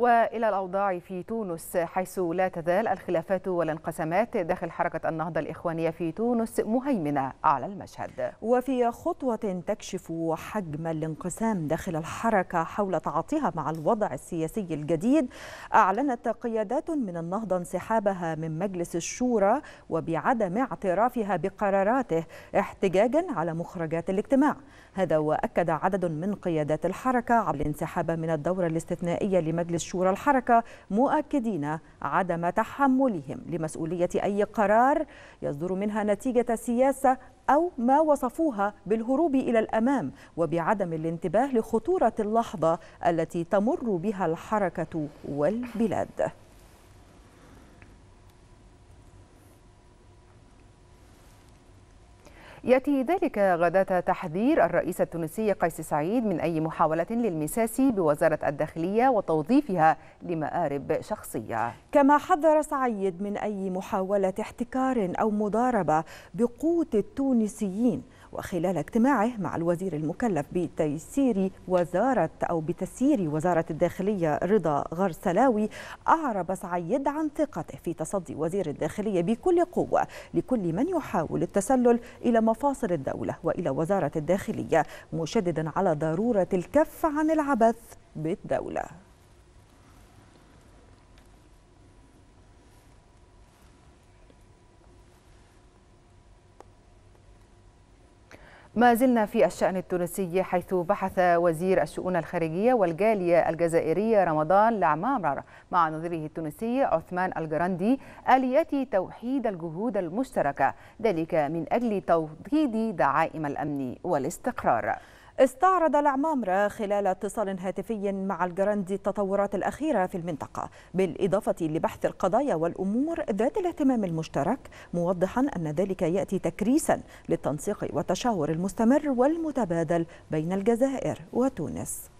والى الاوضاع في تونس حيث لا تزال الخلافات والانقسامات داخل حركه النهضه الاخوانيه في تونس مهيمنه على المشهد. وفي خطوه تكشف حجم الانقسام داخل الحركه حول تعاطيها مع الوضع السياسي الجديد اعلنت قيادات من النهضه انسحابها من مجلس الشورى وبعدم اعترافها بقراراته احتجاجا على مخرجات الاجتماع. هذا واكد عدد من قيادات الحركه على الانسحاب من الدوره الاستثنائيه لمجلس شورى الحركة مؤكدين عدم تحملهم لمسؤولية أي قرار يصدر منها نتيجة سياسة أو ما وصفوها بالهروب إلى الأمام وبعدم الانتباه لخطورة اللحظة التي تمر بها الحركة والبلاد يأتي ذلك غداة تحذير الرئيس التونسي قيس سعيد من أي محاولة للمساس بوزارة الداخلية وتوظيفها لمآرب شخصية كما حذر سعيد من أي محاولة احتكار أو مضاربة بقوت التونسيين وخلال اجتماعه مع الوزير المكلف بتيسير وزارة أو بتسيير وزارة الداخلية رضا غرسلاوي أعرب سعيد عن ثقته في تصدي وزير الداخلية بكل قوة لكل من يحاول التسلل إلى مفاصل الدولة وإلى وزارة الداخلية مشددا على ضرورة الكف عن العبث بالدولة ما زلنا في الشأن التونسي حيث بحث وزير الشؤون الخارجية والجالية الجزائرية رمضان لعمار مع نظيره التونسي عثمان الجراندي آليات توحيد الجهود المشتركة ذلك من أجل توحيد دعائم الأمن والاستقرار استعرض العمامرة خلال اتصال هاتفي مع الجراندي التطورات الأخيرة في المنطقة بالإضافة لبحث القضايا والأمور ذات الاهتمام المشترك موضحا أن ذلك يأتي تكريسا للتنسيق والتشاور المستمر والمتبادل بين الجزائر وتونس